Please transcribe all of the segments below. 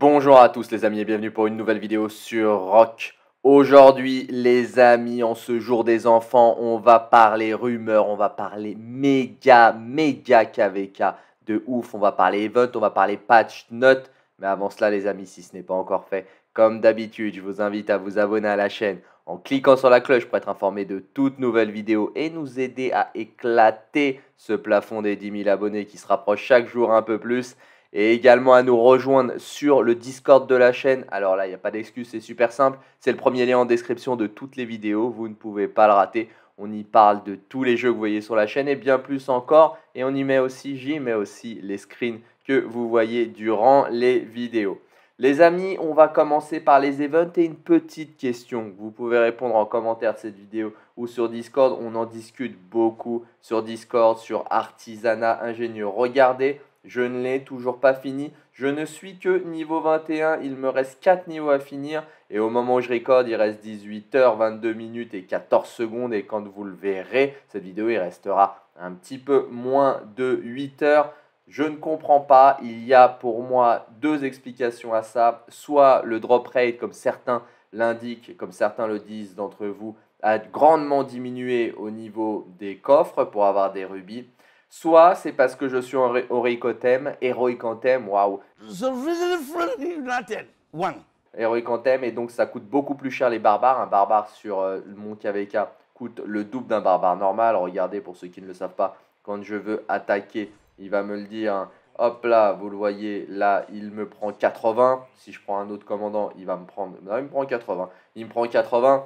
Bonjour à tous les amis et bienvenue pour une nouvelle vidéo sur Rock. Aujourd'hui les amis, en ce jour des enfants, on va parler rumeurs, on va parler méga, méga KVK de ouf, on va parler event, on va parler patch note. Mais avant cela les amis, si ce n'est pas encore fait, comme d'habitude, je vous invite à vous abonner à la chaîne en cliquant sur la cloche pour être informé de toutes nouvelles vidéos et nous aider à éclater ce plafond des 10 000 abonnés qui se rapproche chaque jour un peu plus et également à nous rejoindre sur le Discord de la chaîne. Alors là, il n'y a pas d'excuse, c'est super simple. C'est le premier lien en description de toutes les vidéos, vous ne pouvez pas le rater. On y parle de tous les jeux que vous voyez sur la chaîne et bien plus encore. Et on y met aussi, j'y mets aussi les screens que vous voyez durant les vidéos. Les amis, on va commencer par les events et une petite question. Vous pouvez répondre en commentaire de cette vidéo ou sur Discord. On en discute beaucoup sur Discord, sur Artisanat Ingénieur. Regardez, je ne l'ai toujours pas fini. Je ne suis que niveau 21. Il me reste 4 niveaux à finir. Et au moment où je recorde, il reste 18h, 22 minutes et 14 secondes. Et quand vous le verrez, cette vidéo, il restera un petit peu moins de 8 heures. Je ne comprends pas. Il y a pour moi deux explications à ça. Soit le drop rate, comme certains l'indiquent, comme certains le disent d'entre vous, a grandement diminué au niveau des coffres pour avoir des rubis. Soit c'est parce que je suis un Anthem, Heroic Anthem, waouh. Heroic Anthem, et donc ça coûte beaucoup plus cher les barbares. Un barbare sur euh, mon KVK coûte le double d'un barbare normal. Regardez, pour ceux qui ne le savent pas, quand je veux attaquer, il va me le dire. Hein. Hop là, vous le voyez, là, il me prend 80. Si je prends un autre commandant, il va me prendre... Non, il me prend 80. Il me prend 80.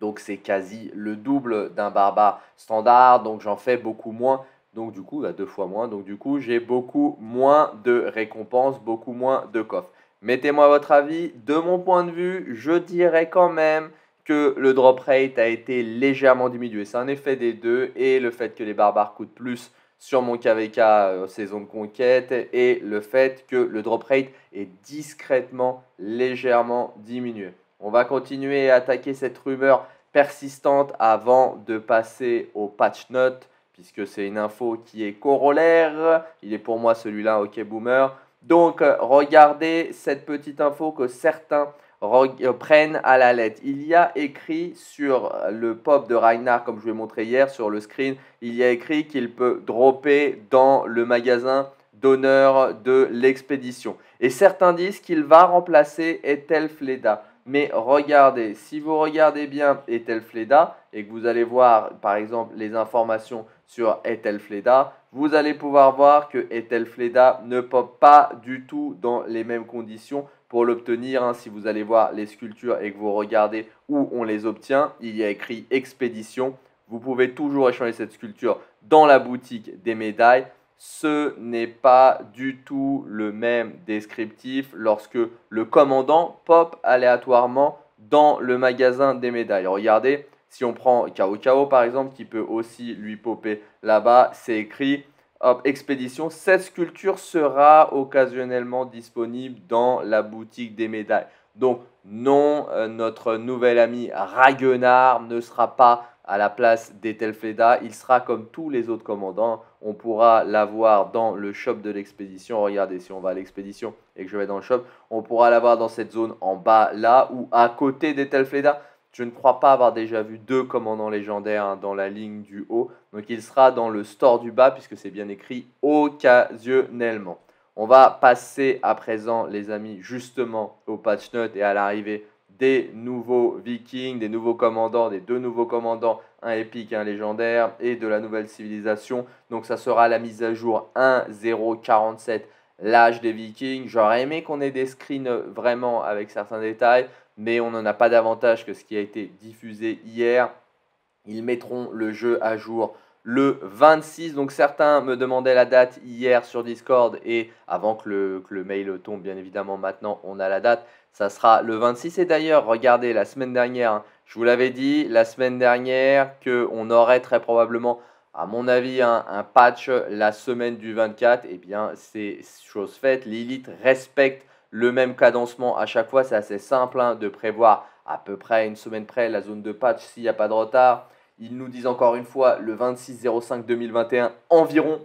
Donc c'est quasi le double d'un barbare standard. Donc j'en fais beaucoup moins. Donc du coup, à bah, deux fois moins. Donc du coup, j'ai beaucoup moins de récompenses, beaucoup moins de coffres. Mettez-moi votre avis. De mon point de vue, je dirais quand même que le drop rate a été légèrement diminué. C'est un effet des deux et le fait que les barbares coûtent plus sur mon KVK euh, saison de conquête et le fait que le drop rate est discrètement légèrement diminué. On va continuer à attaquer cette rumeur persistante avant de passer au patch note puisque c'est une info qui est corollaire. Il est pour moi celui-là, ok boomer. Donc euh, regardez cette petite info que certains euh, prennent à la lettre. Il y a écrit sur le pop de Reinhardt, comme je vous ai montré hier sur le screen, il y a écrit qu'il peut dropper dans le magasin d'honneur de l'expédition. Et certains disent qu'il va remplacer Ethel Fleda. Mais regardez, si vous regardez bien Ethel Fleda et que vous allez voir par exemple les informations sur ethelfleda vous allez pouvoir voir que Ethelfleda ne pop pas du tout dans les mêmes conditions pour l'obtenir. Hein. si vous allez voir les sculptures et que vous regardez où on les obtient, il y a écrit expédition. Vous pouvez toujours échanger cette sculpture dans la boutique des médailles. Ce n'est pas du tout le même descriptif lorsque le commandant pop aléatoirement dans le magasin des médailles. Regardez, si on prend Cao Cao par exemple, qui peut aussi lui popper là-bas, c'est écrit expédition. Cette sculpture sera occasionnellement disponible dans la boutique des médailles. Donc non, euh, notre nouvel ami Raguenard ne sera pas à la place d'Etelfleda. Il sera comme tous les autres commandants. On pourra l'avoir dans le shop de l'expédition. Regardez, si on va à l'expédition et que je vais dans le shop, on pourra l'avoir dans cette zone en bas là ou à côté d'Etelfleda. Je ne crois pas avoir déjà vu deux commandants légendaires hein, dans la ligne du haut. Donc il sera dans le store du bas puisque c'est bien écrit occasionnellement. On va passer à présent, les amis, justement au patch note et à l'arrivée des nouveaux vikings, des nouveaux commandants, des deux nouveaux commandants, un épique, un légendaire, et de la nouvelle civilisation. Donc ça sera la mise à jour 1.047 l'âge des Vikings. J'aurais aimé qu'on ait des screens vraiment avec certains détails, mais on n'en a pas davantage que ce qui a été diffusé hier. Ils mettront le jeu à jour le 26. Donc certains me demandaient la date hier sur Discord et avant que le, le mail tombe, bien évidemment, maintenant on a la date. Ça sera le 26. Et d'ailleurs, regardez, la semaine dernière, hein, je vous l'avais dit, la semaine dernière, qu'on aurait très probablement à mon avis, un, patch la semaine du 24, eh bien, c'est chose faite. L'élite respecte le même cadencement à chaque fois. C'est assez simple hein, de prévoir à peu près une semaine près la zone de patch s'il n'y a pas de retard. Ils nous disent encore une fois le 26-05-2021 environ.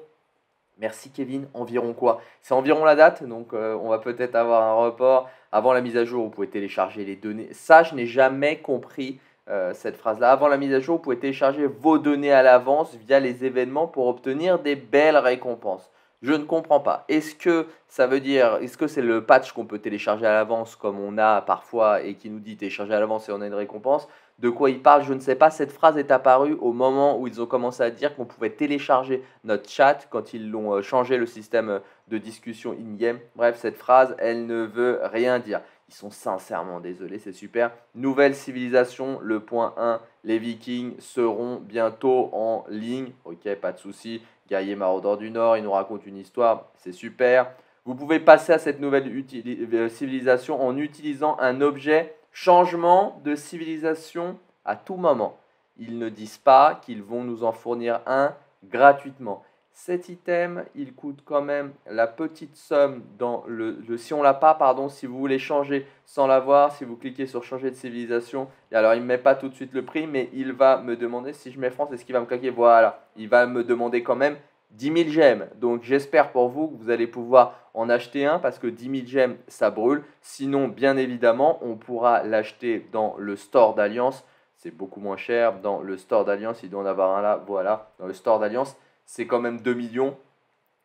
Merci Kevin, environ quoi C'est environ la date, donc euh, on va peut-être avoir un report. Avant la mise à jour, vous pouvez télécharger les données. Ça, je n'ai jamais compris euh, cette phrase-là. Avant la mise à jour, vous pouvez télécharger vos données à l'avance via les événements pour obtenir des belles récompenses. Je ne comprends pas. Est-ce que ça veut dire, est-ce que c'est le patch qu'on peut télécharger à l'avance comme on a parfois et qui nous dit télécharger à l'avance et on a une récompense De quoi il parle, je ne sais pas. Cette phrase est apparue au moment où ils ont commencé à dire qu'on pouvait télécharger notre chat quand ils l'ont euh, changé le système de discussion in-game. Bref, cette phrase, elle ne veut rien dire. Ils sont sincèrement désolés, c'est super. Nouvelle civilisation, le point 1, les Vikings seront bientôt en ligne. Ok, pas de souci. Guerrier maraudeur du Nord, il nous raconte une histoire, c'est super. Vous pouvez passer à cette nouvelle euh, civilisation en utilisant un objet changement de civilisation à tout moment. Ils ne disent pas qu'ils vont nous en fournir un gratuitement. Cet item, il coûte quand même la petite somme dans le, si on l'a pas, pardon, si vous voulez changer sans l'avoir, si vous cliquez sur changer de civilisation, et alors il ne met pas tout de suite le prix, mais il va me demander si je mets France, est-ce qu'il va me claquer Voilà, il va me demander quand même 10 000 gemmes. Donc j'espère pour vous que vous allez pouvoir en acheter un parce que 10 000 gemmes, ça brûle. Sinon, bien évidemment, on pourra l'acheter dans le store d'Alliance. C'est beaucoup moins cher. Dans le store d'Alliance, il doit en avoir un là. Voilà, dans le store d'Alliance, c'est quand même 2 millions.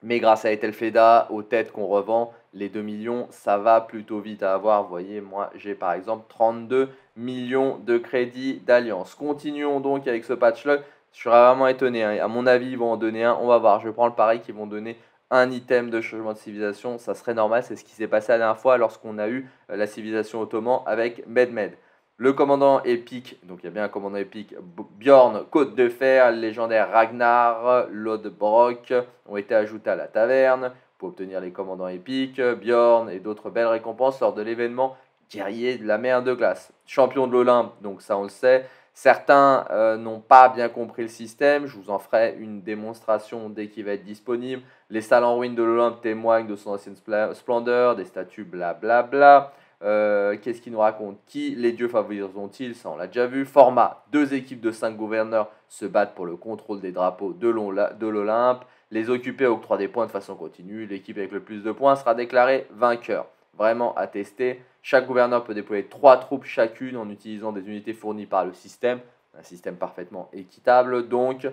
Mais grâce à Etelfeda, aux têtes qu'on revend, les 2 millions, ça va plutôt vite à avoir. Vous voyez, moi, j'ai par exemple 32 millions de crédits d'alliance. Continuons donc avec ce patch Je serais vraiment étonné. Hein. À mon avis, ils vont en donner un. On va voir. Je prends le pari qu'ils vont donner un item de changement de civilisation. Ça serait normal. C'est ce qui s'est passé la dernière fois lorsqu'on a eu euh, la civilisation ottoman avec Medmed. Le commandant épique, donc il y a bien un commandant épique, Bjorn, Côte de Fer, légendaire Ragnar, Lodbrok ont été ajoutés à la taverne pour obtenir les commandants épiques, Bjorn et d'autres belles récompenses lors de l'événement guerrier de la mer de glace. Champion de l'Olympe, donc ça on le sait. Certains euh, n'ont pas bien compris le système, je vous en ferai une démonstration dès qu'il va être disponible. Les salles en ruine de l'Olympe témoignent de son ancienne splendeur, des statues blablabla. Euh, qu'est-ce qu'il nous raconte Qui les dieux favoriseront-ils Ça, on l'a déjà vu. Format deux équipes de cinq gouverneurs se battent pour le contrôle des drapeaux de l'Olympe. Les occupés octroient des points de façon continue. L'équipe avec le plus de points sera déclarée vainqueur. Vraiment à tester. Chaque gouverneur peut déployer trois troupes chacune en utilisant des unités fournies par le système. Un système parfaitement équitable. Donc,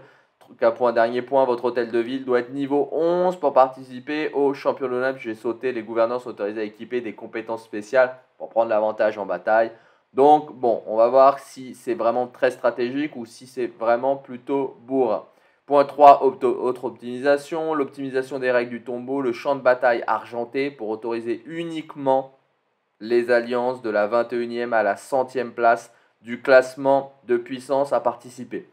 Cas point dernier point, votre hôtel de ville doit être niveau 11 pour participer au championnat. J'ai sauté, les gouverneurs sont autorisés à équiper des compétences spéciales pour prendre l'avantage en bataille. Donc bon, on va voir si c'est vraiment très stratégique ou si c'est vraiment plutôt bourrin. Point 3, autre optimisation, l'optimisation des règles du tombeau, le champ de bataille argenté pour autoriser uniquement les alliances de la 21e à la 100e place du classement de puissance à participer.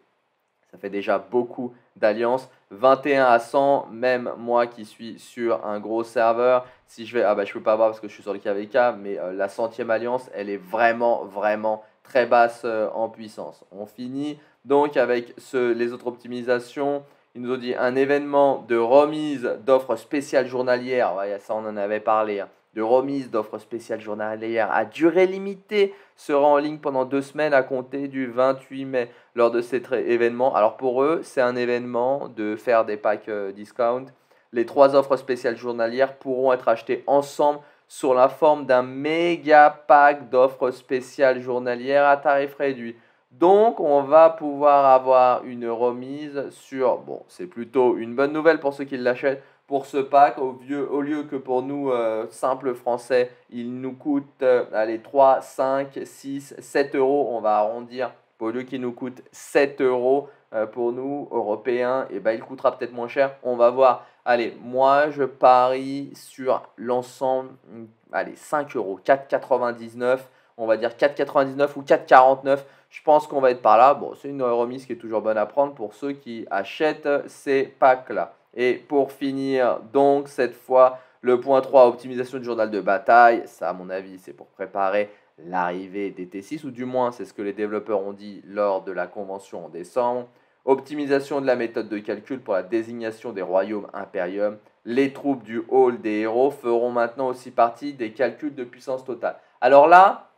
Ça fait déjà beaucoup d'alliances. 21 à 100, même moi qui suis sur un gros serveur. Si je vais, ah bah je peux pas voir parce que je suis sur le KVK, mais euh, la centième alliance, elle est vraiment, vraiment très basse euh, en puissance. On finit donc avec les autres optimisations. Ils nous ont dit un événement de remise d'offres spéciales journalières. ça, on en avait parlé. Hein de remise d'offres spéciales journalières à durée limitée sera en ligne pendant deux semaines à compter du 28 mai lors de cet événement. Alors pour eux, c'est un événement de faire des packs euh, discount. Les trois offres spéciales journalières pourront être achetées ensemble sur la forme d'un méga pack d'offres spéciales journalières à tarif réduit. Donc, on va pouvoir avoir une remise sur, bon, c'est plutôt une bonne nouvelle pour ceux qui l'achètent, pour ce pack, au, vieux, lieu que pour nous, euh, simples Français, il nous coûte euh, allez, 3, 5, 6, 7 euros, on va arrondir, au lieu qu'il nous coûte 7 euros euh, pour nous, Européens, et eh ben, il coûtera peut-être moins cher, on va voir. Allez, moi je parie sur l'ensemble, mm, allez, 5 euros, 4,99 on va dire 4,99 ou 4,49. Je pense qu'on va être par là. Bon, c'est une remise qui est toujours bonne à prendre pour ceux qui achètent ces packs-là. Et pour finir, donc cette fois, le point 3, optimisation du journal de bataille. Ça, à mon avis, c'est pour préparer l'arrivée des T6, ou du moins c'est ce que les développeurs ont dit lors de la convention en décembre. Optimisation de la méthode de calcul pour la désignation des royaumes impérium. Les troupes du hall des héros feront maintenant aussi partie des calculs de puissance totale. Alors là,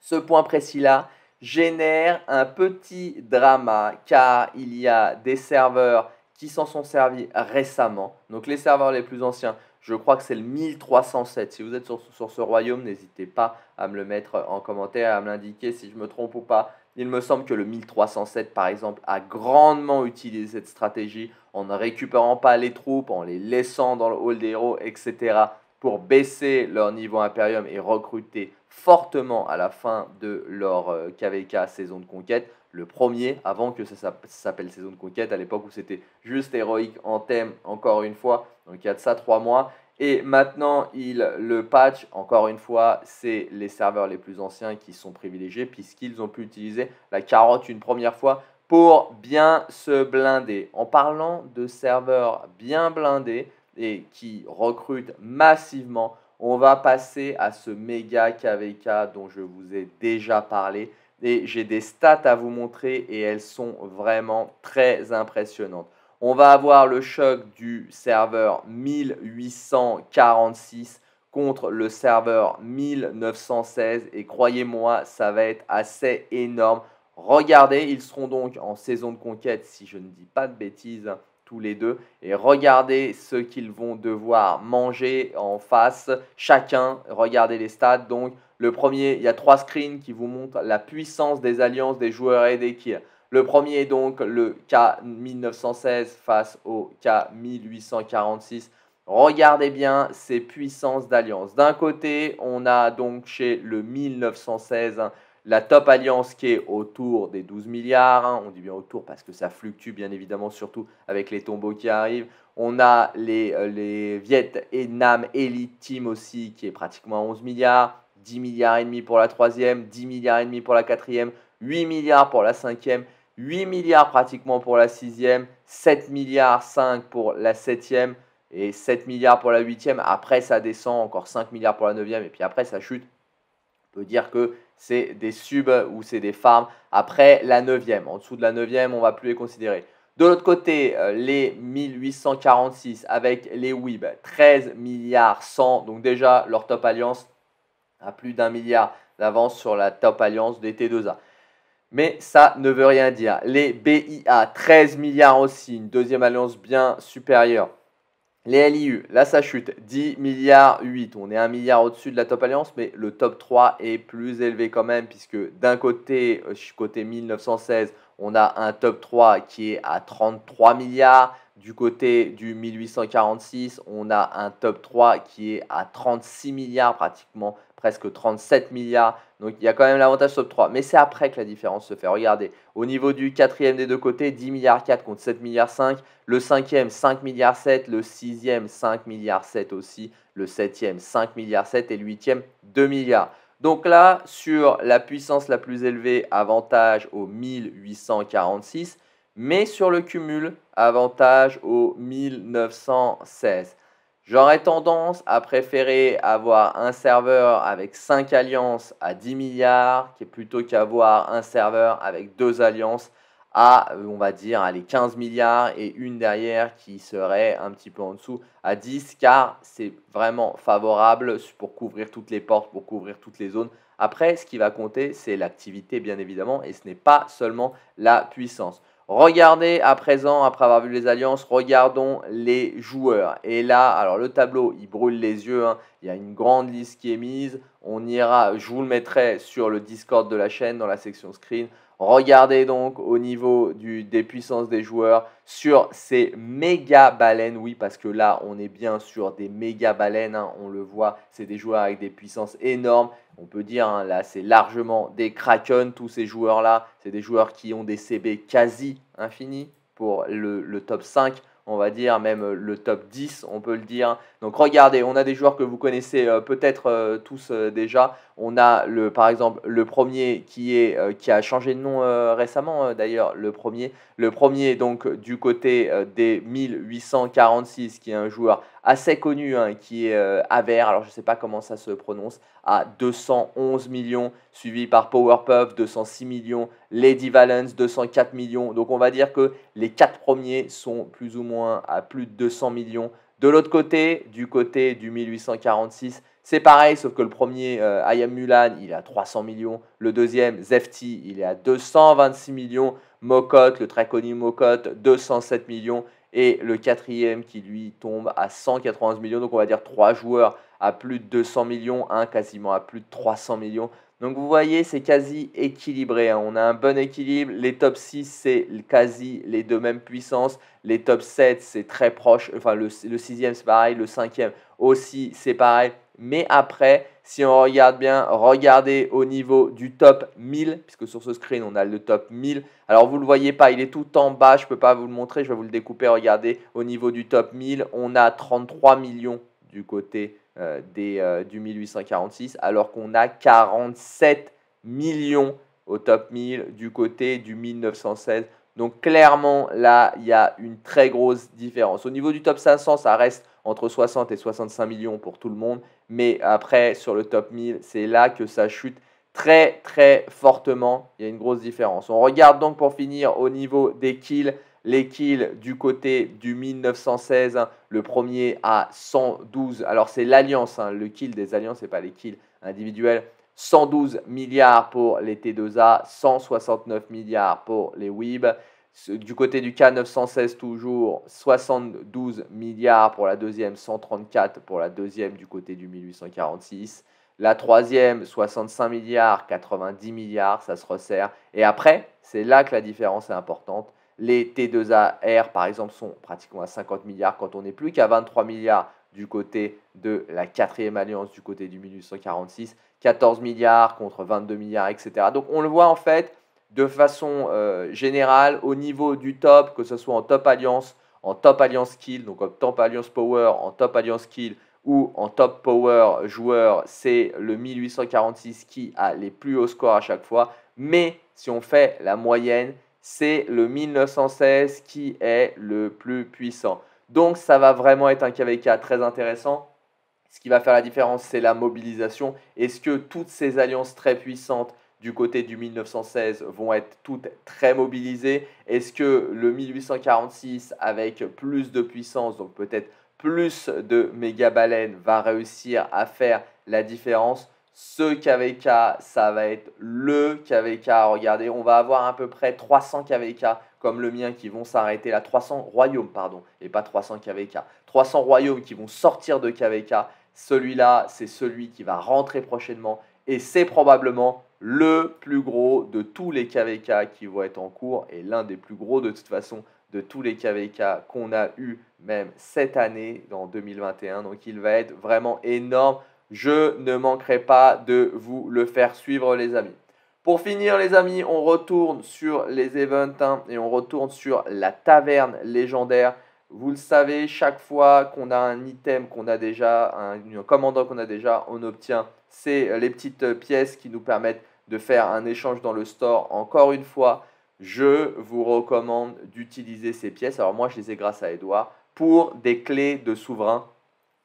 ce point précis-là génère un petit drama car il y a des serveurs qui s'en sont servis récemment. Donc les serveurs les plus anciens, je crois que c'est le 1307. Si vous êtes sur, sur ce royaume, n'hésitez pas à me le mettre en commentaire, à me l'indiquer si je me trompe ou pas. Il me semble que le 1307, par exemple, a grandement utilisé cette stratégie en ne récupérant pas les troupes, en les laissant dans le hall des héros, etc., pour baisser leur niveau impérium et recruter fortement à la fin de leur KVK euh, saison de conquête le premier, avant que ça s'appelle Saison de Conquête, à l'époque où c'était juste héroïque en thème, encore une fois. Donc il y a de ça trois mois. Et maintenant, il le patch, encore une fois, c'est les serveurs les plus anciens qui sont privilégiés puisqu'ils ont pu utiliser la carotte une première fois pour bien se blinder. En parlant de serveurs bien blindés et qui recrutent massivement, on va passer à ce méga KVK dont je vous ai déjà parlé et j'ai des stats à vous montrer et elles sont vraiment très impressionnantes. On va avoir le choc du serveur 1846 contre le serveur 1916 et croyez-moi, ça va être assez énorme. Regardez, ils seront donc en saison de conquête si je ne dis pas de bêtises hein, tous les deux et regardez ce qu'ils vont devoir manger en face chacun. Regardez les stats donc le premier, il y a trois screens qui vous montrent la puissance des alliances des joueurs et des kills. Le premier est donc le K1916 face au K1846. Regardez bien ces puissances d'alliance. D'un côté, on a donc chez le 1916 hein, la top alliance qui est autour des 12 milliards, hein. on dit bien autour parce que ça fluctue bien évidemment, surtout avec les tombeaux qui arrivent. On a les, euh, les Viet et Nam Elite Team aussi qui est pratiquement à 11 milliards. 10 milliards et demi pour la troisième, 10 milliards et demi pour la quatrième, 8 milliards pour la cinquième, 8 milliards pratiquement pour la sixième, 7 milliards 5 pour la septième et 7 milliards pour la huitième. Après, ça descend encore 5 milliards pour la neuvième et puis après, ça chute. On peut dire que c'est des subs ou c'est des farms après la neuvième. En dessous de la neuvième, on va plus les considérer. De l'autre côté, euh, les 1846 avec les WIB, 13 milliards 100. Donc déjà, leur top alliance, à plus d'un milliard d'avance sur la top alliance des T2A. Mais ça ne veut rien dire. Les BIA, 13 milliards aussi, une deuxième alliance bien supérieure. Les LIU, là ça chute, 10 milliards 8. On est un milliard au-dessus de la top alliance, mais le top 3 est plus élevé quand même, puisque d'un côté, euh, côté 1916, on a un top 3 qui est à 33 milliards. Du côté du 1846, on a un top 3 qui est à 36 milliards, pratiquement presque 37 milliards. Donc il y a quand même l'avantage top 3. Mais c'est après que la différence se fait. Regardez, au niveau du quatrième des deux côtés, 10 milliards 4 contre 7 milliards 5. Le cinquième, 5 milliards 7. Le sixième, 5 milliards 7 aussi. Le septième, 5 milliards 7. Et le huitième, 2 milliards. Donc là, sur la puissance la plus élevée, avantage au 1846. Mais sur le cumul, avantage au 1916. J'aurais tendance à préférer avoir un serveur avec 5 alliances à 10 milliards qui est plutôt qu'avoir un serveur avec deux alliances à, euh, on va dire, les 15 milliards et une derrière qui serait un petit peu en dessous à 10 car c'est vraiment favorable pour couvrir toutes les portes, pour couvrir toutes les zones. Après, ce qui va compter, c'est l'activité bien évidemment et ce n'est pas seulement la puissance. Regardez à présent, après avoir vu les alliances, regardons les joueurs. Et là, alors le tableau, il brûle les yeux. Hein. Il y a une grande liste qui est mise. On ira, je vous le mettrai sur le Discord de la chaîne, dans la section screen. Regardez donc au niveau du, des puissances des joueurs sur ces méga baleines. Oui, parce que là, on est bien sur des méga baleines. Hein. on le voit, c'est des joueurs avec des puissances énormes. On peut dire, hein, là, c'est largement des Kraken, tous ces joueurs-là. C'est des joueurs qui ont des CB quasi infinis pour le, le top 5 on va dire même euh, le top 10, on peut le dire. Donc regardez, on a des joueurs que vous connaissez euh, peut-être euh, tous déjà. On a le, par exemple le premier qui, est, qui a changé de nom récemment d'ailleurs, le premier. Le premier donc du côté des 1846 qui est un joueur assez connu, hein, qui est euh, Aver, alors je ne sais pas comment ça se prononce, à 211 millions, suivi par PowerPuff, 206 millions, Lady Valence, 204 millions. Donc on va dire que les quatre premiers sont plus ou moins à plus de 200 millions. De l'autre côté, du côté du 1846, c'est pareil, sauf que le premier, euh, Mulan, il est à 300 millions. Le deuxième, Zefti, il est à 226 millions. Mokot, le très connu Mokot, 207 millions. Et le quatrième qui lui tombe à 191 millions. Donc on va dire trois joueurs à plus de 200 millions, un quasiment à plus de 300 millions. Donc vous voyez, c'est quasi équilibré. Hein. On a un bon équilibre. Les top 6, c'est quasi les deux mêmes puissances. Les top 7, c'est très proche. Enfin, le, le sixième, c'est pareil. Le cinquième aussi, c'est pareil. Mais après, si on regarde bien, regardez au niveau du top 1000, puisque sur ce screen, on a le top 1000. Alors, vous ne le voyez pas, il est tout en bas, je ne peux pas vous le montrer, je vais vous le découper. Regardez, au niveau du top 1000, on a 33 millions du côté euh, des, euh, du 1846, alors qu'on a 47 millions au top 1000 du côté du 1916. Donc clairement, là, il y a une très grosse différence. Au niveau du top 500, ça reste entre 60 et 65 millions pour tout le monde. Mais après, sur le top 1000, c'est là que ça chute très très fortement. Il y a une grosse différence. On regarde donc pour finir au niveau des kills. Les kills du côté du 1916, hein, le premier à 112. Alors c'est l'alliance, hein. le kill des alliances et pas les kills individuels. 112 milliards pour les T2A, 169 milliards pour les WIB. Du côté du K916 toujours, 72 milliards pour la deuxième, 134 pour la deuxième du côté du 1846. La troisième, 65 milliards, 90 milliards, ça se resserre. Et après, c'est là que la différence est importante. Les T2AR, par exemple, sont pratiquement à 50 milliards quand on n'est plus qu'à 23 milliards du côté de la quatrième alliance, du côté du 1846. 14 milliards contre 22 milliards, etc. Donc on le voit en fait, de façon euh, générale au niveau du top, que ce soit en top alliance, en top alliance kill, donc en top alliance power, en top alliance kill ou en top power joueur, c'est le 1846 qui a les plus hauts scores à chaque fois. Mais si on fait la moyenne, c'est le 1916 qui est le plus puissant. Donc ça va vraiment être un KVK très intéressant. Ce qui va faire la différence, c'est la mobilisation. Est-ce que toutes ces alliances très puissantes du côté du 1916 vont être toutes très mobilisées. Est-ce que le 1846 avec plus de puissance, donc peut-être plus de méga baleines, va réussir à faire la différence ce KVK, ça va être le KVK. Regardez, on va avoir à peu près 300 KVK comme le mien qui vont s'arrêter là. 300 royaumes, pardon, et pas 300 KVK. 300 royaumes qui vont sortir de KVK. Celui-là, c'est celui qui va rentrer prochainement et c'est probablement le plus gros de tous les KVK qui vont être en cours et l'un des plus gros de toute façon de tous les KVK qu'on a eu même cette année dans 2021. Donc il va être vraiment énorme. Je ne manquerai pas de vous le faire suivre les amis. Pour finir les amis, on retourne sur les events hein, et on retourne sur la taverne légendaire. Vous le savez, chaque fois qu'on a un item qu'on a déjà, un, un commandant qu'on a déjà, on obtient c'est les petites pièces qui nous permettent de faire un échange dans le store, encore une fois, je vous recommande d'utiliser ces pièces. Alors moi, je les ai grâce à Edouard pour des clés de souverain.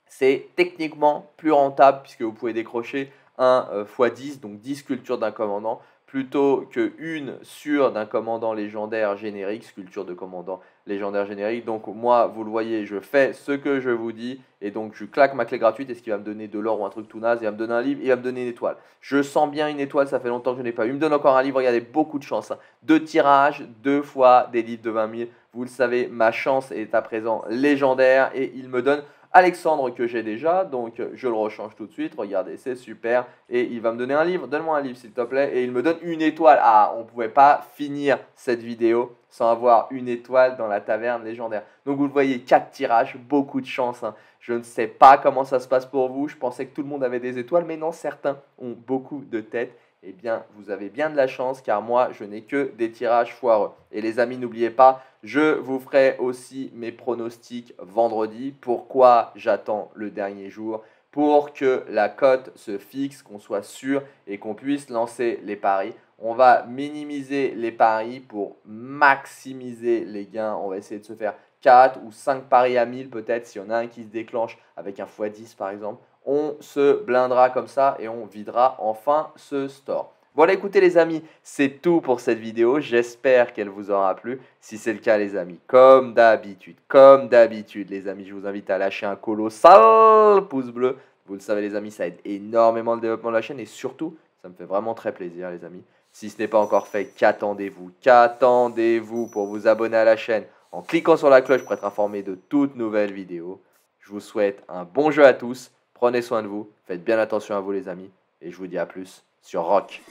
C'est techniquement plus rentable puisque vous pouvez décrocher 1 x 10, donc 10 sculptures d'un commandant, plutôt que une sur d'un commandant légendaire générique, sculpture de commandant légendaire générique. Donc moi, vous le voyez, je fais ce que je vous dis et donc je claque ma clé gratuite et ce qui va me donner de l'or ou un truc tout naze, il va me donner un livre, il va me donner une étoile. Je sens bien une étoile, ça fait longtemps que je n'ai pas eu. Il me donne encore un livre, regardez, beaucoup de chance. Hein. Deux tirages, deux fois des livres de 20 000. Vous le savez, ma chance est à présent légendaire et il me donne Alexandre que j'ai déjà, donc euh, je le rechange tout de suite. Regardez, c'est super. Et il va me donner un livre. Donne-moi un livre, s'il te plaît. Et il me donne une étoile. Ah, on pouvait pas finir cette vidéo sans avoir une étoile dans la taverne légendaire. Donc vous le voyez, 4 tirages, beaucoup de chance. Hein. Je ne sais pas comment ça se passe pour vous. Je pensais que tout le monde avait des étoiles, mais non, certains ont beaucoup de têtes eh bien, vous avez bien de la chance car moi, je n'ai que des tirages foireux. Et les amis, n'oubliez pas, je vous ferai aussi mes pronostics vendredi. Pourquoi j'attends le dernier jour Pour que la cote se fixe, qu'on soit sûr et qu'on puisse lancer les paris. On va minimiser les paris pour maximiser les gains. On va essayer de se faire 4 ou 5 paris à 1000 peut-être si on a un qui se déclenche avec un x10 par exemple on se blindera comme ça et on videra enfin ce store. Voilà, écoutez les amis, c'est tout pour cette vidéo. J'espère qu'elle vous aura plu. Si c'est le cas, les amis, comme d'habitude, comme d'habitude, les amis, je vous invite à lâcher un colossal pouce bleu. Vous le savez, les amis, ça aide énormément le développement de la chaîne et surtout, ça me fait vraiment très plaisir, les amis. Si ce n'est pas encore fait, qu'attendez-vous Qu'attendez-vous pour vous abonner à la chaîne en cliquant sur la cloche pour être informé de toutes nouvelles vidéos Je vous souhaite un bon jeu à tous. Prenez soin de vous, faites bien attention à vous les amis, et je vous dis à plus sur Rock.